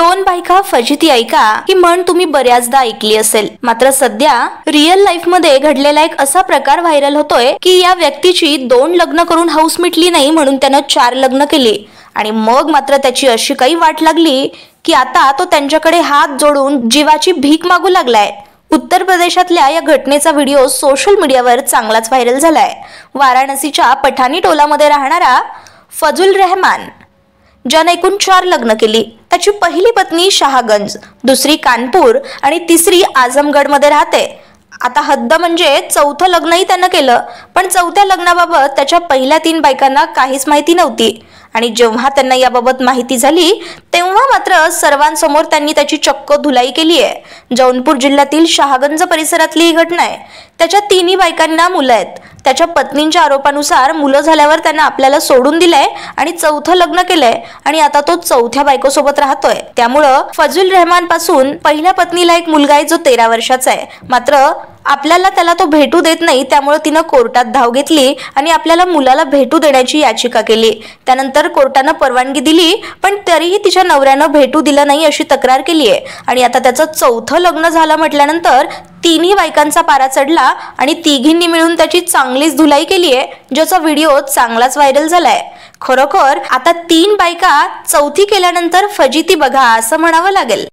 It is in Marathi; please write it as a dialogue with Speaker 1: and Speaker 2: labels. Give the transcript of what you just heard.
Speaker 1: दोन बायका फजिती ऐका ही म्हण तुम्ही बऱ्याचदा ऐकली असेल मात्र सध्या रिअल लाईफ मध्ये घडलेला एक असा प्रकार व्हायरल होतोय की या व्यक्तीची दोन लग्न करून हाऊस मिटली नाही म्हणून त्यानं चार लग्न केली आणि मग मात्र त्याची अशी काही वाट लागली की आता तो त्यांच्याकडे हात जोडून जीवाची भीक मागू लागलाय उत्तर प्रदेशातल्या या घटनेचा व्हिडिओ सोशल मीडियावर चांगलाच व्हायरल झालाय वाराणसीच्या पठाणी टोलामध्ये राहणारा फजुल रेहमान ज्याने एकूण चार लग्न केली त्याची पहिली पत्नी शहागंज दुसरी कानपूर आणि तिसरी मध्ये राहते आता हद्द म्हणजे चौथं लग्नही त्यानं केलं पण चौथ्या लग्नाबाबत त्याच्या पहिल्या तीन बायकांना काहीच माहिती नव्हती आणि जेव्हा त्यांना याबाबत माहिती झाली तेव्हा मात्र सर्वांसमोर त्यांनी त्याची चक्क धुलाई केली आहे जौनपूर जिल्ह्यातील शहागंज परिसरातली ही घटना आहे त्याच्या तिन्ही बायकांना मुलं आहेत त्याच्या पत्नींच्या आरोपानुसार मुलं झाल्यावर त्यानं आपल्याला सोडून दिलंय आणि चौथं लग्न केलंय आणि आता तो चौथ्या बायकोसोबत राहतोय त्यामुळं फजुल रहमान पासून पहिल्या पत्नीला एक मुलगा आहे जो तेरा वर्षाचा आहे मात्र आपल्याला त्याला तो भेटू देत नाही त्यामुळे तिनं कोर्टात धाव घेतली आणि आपल्याला मुलाला भेटू देण्याची याचिका केली त्यानंतर कोर्टानं परवानगी दिली पण तरीही तिच्या नवऱ्यानं भेटू दिलं नाही अशी तक्रार केली आहे आणि आता त्याचं चौथं लग्न झालं म्हटल्यानंतर तिन्ही बायकांचा पारा चढला आणि तिघींनी मिळून त्याची चांगलीच धुलाई केली आहे ज्याचा व्हिडिओ चांगलाच व्हायरल झालाय खरोखर आता तीन बायका चौथी केल्यानंतर फजिती बघा असं म्हणावं लागेल